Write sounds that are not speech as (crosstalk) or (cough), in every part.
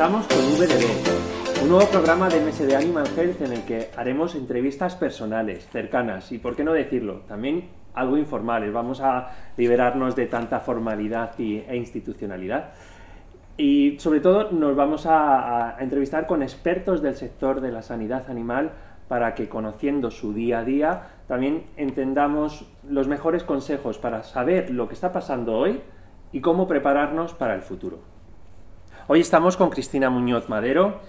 Estamos con VDB, un nuevo programa de MSD Animal Health en el que haremos entrevistas personales, cercanas y, por qué no decirlo, también algo informales. Vamos a liberarnos de tanta formalidad e institucionalidad. Y sobre todo nos vamos a entrevistar con expertos del sector de la sanidad animal para que conociendo su día a día también entendamos los mejores consejos para saber lo que está pasando hoy y cómo prepararnos para el futuro. Hoy estamos con Cristina Muñoz Madero,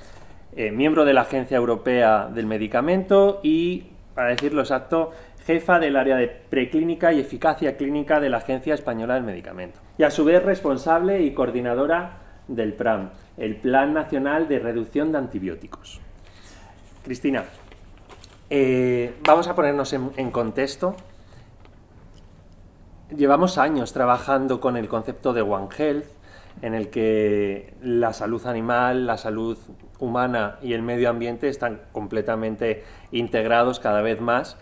eh, miembro de la Agencia Europea del Medicamento y, para decirlo exacto, jefa del área de preclínica y eficacia clínica de la Agencia Española del Medicamento. Y a su vez responsable y coordinadora del PRAM, el Plan Nacional de Reducción de Antibióticos. Cristina, eh, vamos a ponernos en contexto. Llevamos años trabajando con el concepto de One Health, en el que la salud animal, la salud humana y el medio ambiente están completamente integrados cada vez más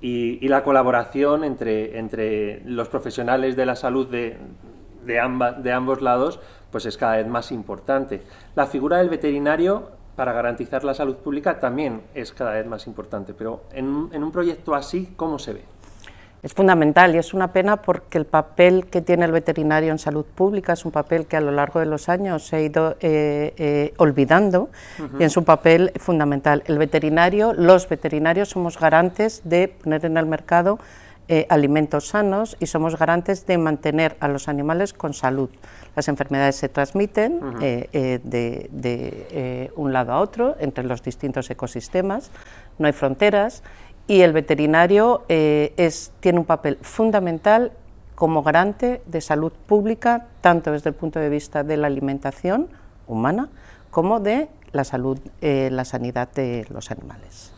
y, la colaboración entre, los profesionales de la salud de, ambos lados pues es cada vez más importante. La figura del veterinario para garantizar la salud pública también es cada vez más importante, pero en, en un proyecto así, ¿cómo se ve? es fundamental y es una pena porque el papel que tiene el veterinario en salud pública es un papel que a lo largo de los años se ha ido eh, eh, olvidando y es un papel fundamental. El veterinario, los veterinarios somos garantes de poner en el mercado eh, alimentos sanos y somos garantes de mantener a los animales con salud. Las enfermedades se transmiten de, de un lado a otro entre los distintos ecosistemas, no hay fronteras y el veterinario eh, es, tiene un papel fundamental como garante de salud pública, tanto desde el punto de vista de la alimentación humana como de la salud, eh, la sanidad de los animales.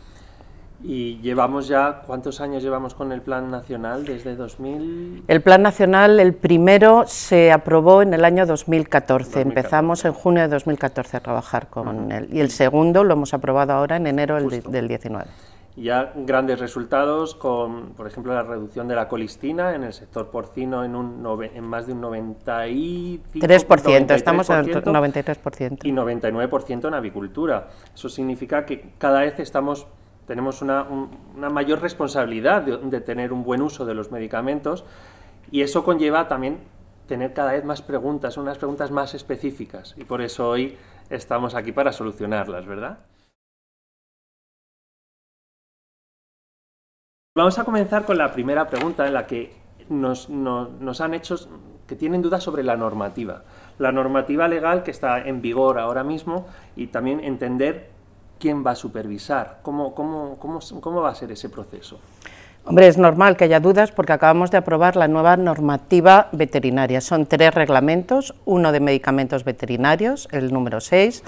Y llevamos ya, ¿cuántos años llevamos con el Plan Nacional desde 2000? El Plan Nacional, el primero, se aprobó en el año 2014. Empezamos en junio de 2014 a trabajar con él. Y el segundo lo hemos aprobado ahora en enero del, del 19 ya grandes resultados con, por ejemplo, la reducción de la colistina en el sector porcino en, un en más de un 95%. 3%, estamos en 93%. Y 99% en avicultura. Eso significa que cada vez estamos tenemos una, mayor responsabilidad de tener un buen uso de los medicamentos y eso conlleva también tener cada vez más preguntas, unas preguntas más específicas y por eso hoy estamos aquí para solucionarlas, ¿verdad? Vamos a comenzar con la primera pregunta en la que nos, han hecho que tienen dudas sobre la normativa. La normativa legal que está en vigor ahora mismo y también entender quién va a supervisar, cómo, cómo va a ser ese proceso. Hombre, es normal que haya dudas porque acabamos de aprobar la nueva normativa veterinaria. Son tres reglamentos, uno de medicamentos veterinarios, el número 6,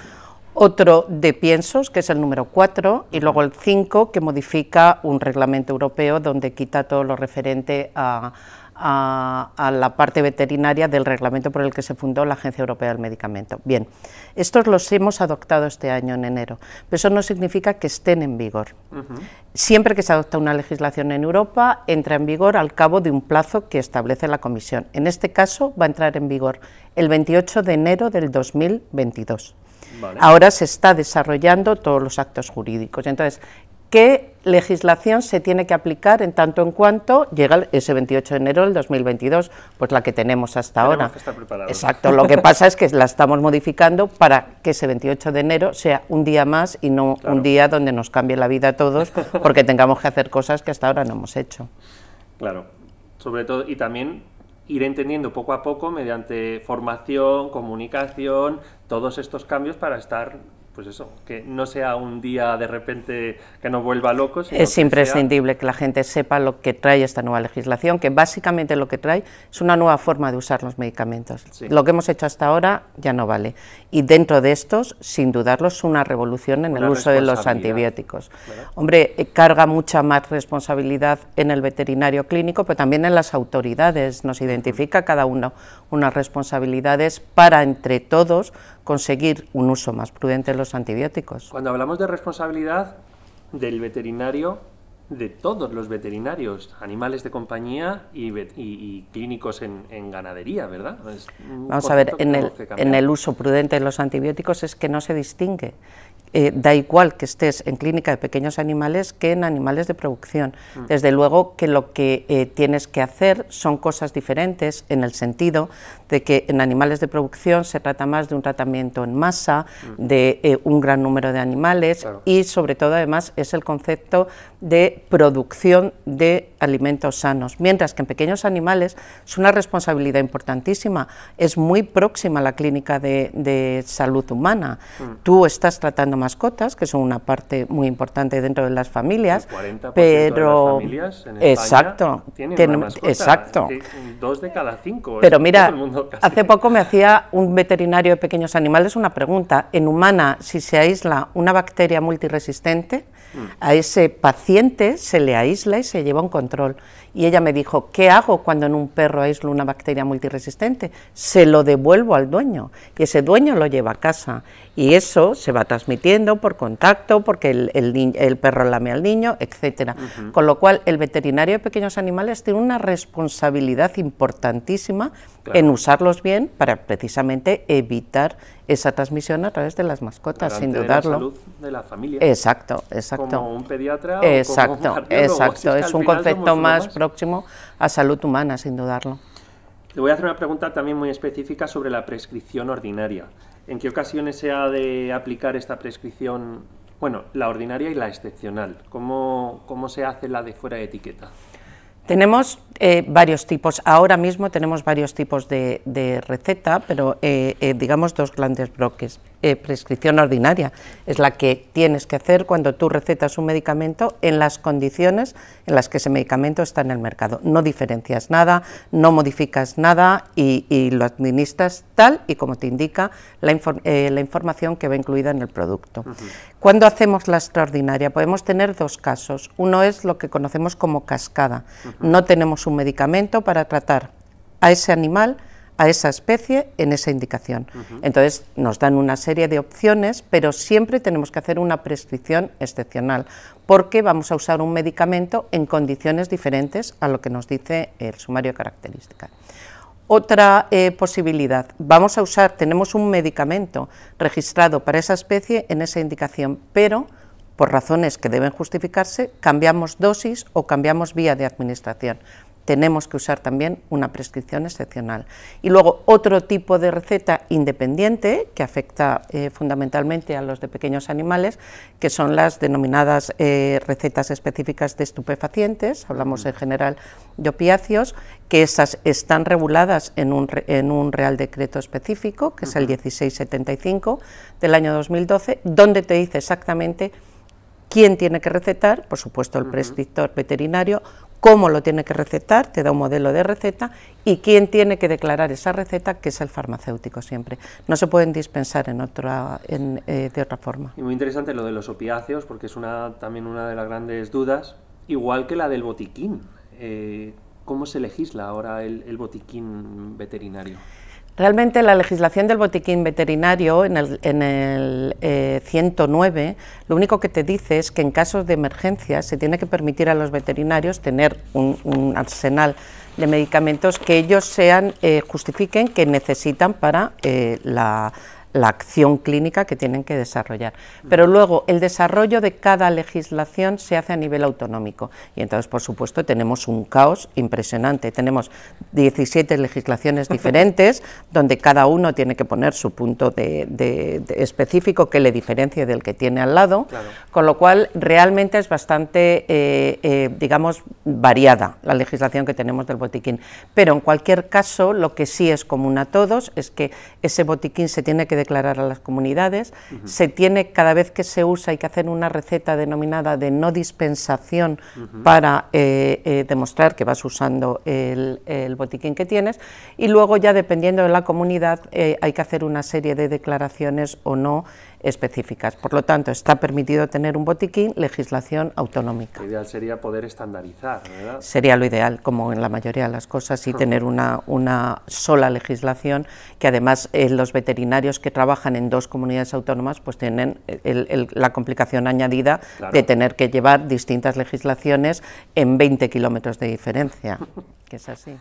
otro de piensos, que es el número 4, y luego el 5, que modifica un reglamento europeo donde quita todo lo referente a, la parte veterinaria del reglamento por el que se fundó la Agencia Europea del Medicamento. Bien, estos los hemos adoptado este año, en enero, pero eso no significa que estén en vigor. Siempre que se adopta una legislación en Europa, entra en vigor al cabo de un plazo que establece la Comisión. En este caso, va a entrar en vigor el 28 de enero del 2022. Ahora se está desarrollando todos los actos jurídicos. Entonces, ¿qué legislación se tiene que aplicar en tanto en cuanto llega ese 28 de enero del 2022? Pues la que tenemos hasta ahora. Exacto, lo que pasa es que la estamos modificando para que ese 28 de enero sea un día más y no un día donde nos cambie la vida a todos porque tengamos que hacer cosas que hasta ahora no hemos hecho. Claro, sobre todo, y también ir entendiendo poco a poco mediante formación, comunicación, todos estos cambios para estar pues eso, que no sea un día de repente que nos vuelva locos. Es imprescindible que la gente sepa lo que trae esta nueva legislación, que básicamente lo que trae es una nueva forma de usar los medicamentos. Lo que hemos hecho hasta ahora ya no vale. Y dentro de estos, sin dudarlo, es una revolución en el uso de los antibióticos. Hombre, eh, carga mucha más responsabilidad en el veterinario clínico, pero también en las autoridades. Nos identifica cada uno unas responsabilidades para entre todos conseguir un uso más prudente de los antibióticos. Cuando hablamos de responsabilidad del veterinario, de todos los veterinarios, animales de compañía y, clínicos en, ganadería, ¿verdad? Vamos a ver, en el, en el, uso prudente de los antibióticos es que no se distingue. Eh, da igual que estés en clínica de pequeños animales que en animales de producción. Mm. Desde luego que lo que eh, tienes que hacer son cosas diferentes en el sentido de que en animales de producción se trata más de un tratamiento en masa, mm. de eh, un gran número de animales y sobre todo además es el concepto de producción de alimentos sanos, mientras que en pequeños animales es una responsabilidad importantísima, es muy próxima a la clínica de, salud humana. Mm. Tú estás tratando mascotas, que son una parte muy importante dentro de las familias, 40 pero exacto, tienen exacto. Dos de cada cinco. Pero mira, hace poco me hacía un veterinario de pequeños animales una pregunta, en humana si se aísla una bacteria multiresistente, mm. a ese paciente se le aísla y se lleva un control y ella me dijo, ¿qué hago cuando en un perro aíslo una bacteria multiresistente? Se lo devuelvo al dueño y ese dueño lo lleva a casa. Y eso se va transmitiendo por contacto, porque el, el, perro lame al niño, etc. Con lo cual, el veterinario de pequeños animales tiene una responsabilidad importantísima en usarlos bien para precisamente evitar esa transmisión a través de las mascotas, sin dudarlo. la salud de la familia. Exacto, exacto. Como un pediatra. Exacto, o como exacto. es, un concepto más, próximo a salud humana, sin dudarlo. Le voy a hacer una pregunta también muy específica sobre la prescripción ordinaria. ¿En qué ocasiones se ha de aplicar esta prescripción, bueno, la ordinaria y la excepcional? ¿Cómo, cómo se hace la de fuera de etiqueta? Tenemos eh, varios tipos. Ahora mismo tenemos varios tipos de, receta, pero eh, eh, digamos dos grandes bloques. Eh, prescripción ordinaria, es la que tienes que hacer cuando tú recetas un medicamento en las condiciones en las que ese medicamento está en el mercado. No diferencias nada, no modificas nada y, lo administras tal y como te indica la, eh, información que va incluida en el producto. Cuando hacemos la extraordinaria podemos tener dos casos. Uno es lo que conocemos como cascada. No tenemos un medicamento para tratar a ese animal a esa especie en esa indicación. Entonces nos dan una serie de opciones, pero siempre tenemos que hacer una prescripción excepcional, porque vamos a usar un medicamento en condiciones diferentes a lo que nos dice el sumario de características. Otra eh, posibilidad, vamos a usar, tenemos un medicamento registrado para esa especie en esa indicación, pero por razones que deben justificarse, cambiamos dosis o cambiamos vía de administración tenemos que usar también una prescripción excepcional. Y luego otro tipo de receta independiente que afecta eh, fundamentalmente a los de pequeños animales, que son las denominadas eh, recetas específicas de estupefacientes, hablamos en general de opiáceos, que esas están reguladas en un, Real Decreto específico, que es el 1675 del año 2012, donde te dice exactamente quién tiene que recetar, por supuesto el prescriptor veterinario, cómo lo tiene que recetar, te da un modelo de receta y quién tiene que declarar esa receta, que es el farmacéutico siempre. No se pueden dispensar en eh, de otra forma. Y muy interesante lo de los opiáceos, porque es también una de las grandes dudas, igual que la del botiquín. Eh, ¿Cómo se legisla ahora el botiquín veterinario? Realmente la legislación del botiquín veterinario en el, en el eh, 109 lo único que te dice es que en casos de emergencia se tiene que permitir a los veterinarios tener un, arsenal de medicamentos que ellos sean eh, justifiquen que necesitan para eh, la la acción clínica que tienen que desarrollar. Pero luego el desarrollo de cada legislación se hace a nivel autonómico y entonces, por supuesto, tenemos un caos impresionante. Tenemos 17 legislaciones (laughs) diferentes donde cada uno tiene que poner su punto de, específico que le diferencie del que tiene al lado, con lo cual realmente es bastante, eh, eh, digamos, variada la legislación que tenemos del botiquín. Pero en cualquier caso, lo que sí es común a todos es que ese botiquín se tiene que declarar a las comunidades. Se tiene, cada vez que se usa, hay que hacer una receta denominada de no dispensación para eh, eh, demostrar que vas usando el, botiquín que tienes. Y luego ya dependiendo de la comunidad eh, hay que hacer una serie de declaraciones o no específicas. Por lo tanto, está permitido tener un botiquín, legislación autonómica. Lo ideal sería poder estandarizar, ¿verdad? Sería lo ideal, como en la mayoría de las cosas, y tener una, sola legislación, que además eh, los veterinarios que trabajan en dos comunidades autónomas pues tienen eh, la complicación añadida de tener que llevar distintas legislaciones en 20 kilómetros de diferencia, que es así.